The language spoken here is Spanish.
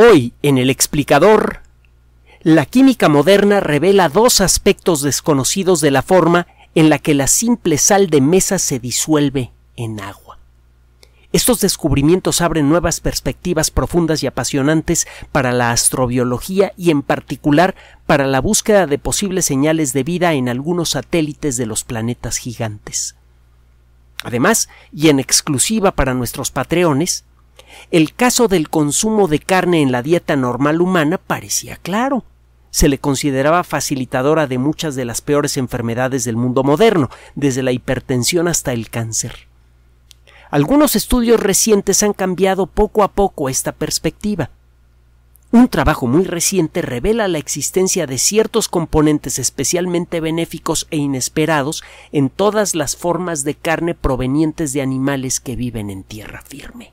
Hoy, en el explicador, la química moderna revela dos aspectos desconocidos de la forma en la que la simple sal de mesa se disuelve en agua. Estos descubrimientos abren nuevas perspectivas profundas y apasionantes para la astrobiología y en particular para la búsqueda de posibles señales de vida en algunos satélites de los planetas gigantes. Además, y en exclusiva para nuestros patreones, el caso del consumo de carne en la dieta normal humana parecía claro. Se le consideraba facilitadora de muchas de las peores enfermedades del mundo moderno, desde la hipertensión hasta el cáncer. Algunos estudios recientes han cambiado poco a poco esta perspectiva. Un trabajo muy reciente revela la existencia de ciertos componentes especialmente benéficos e inesperados en todas las formas de carne provenientes de animales que viven en tierra firme.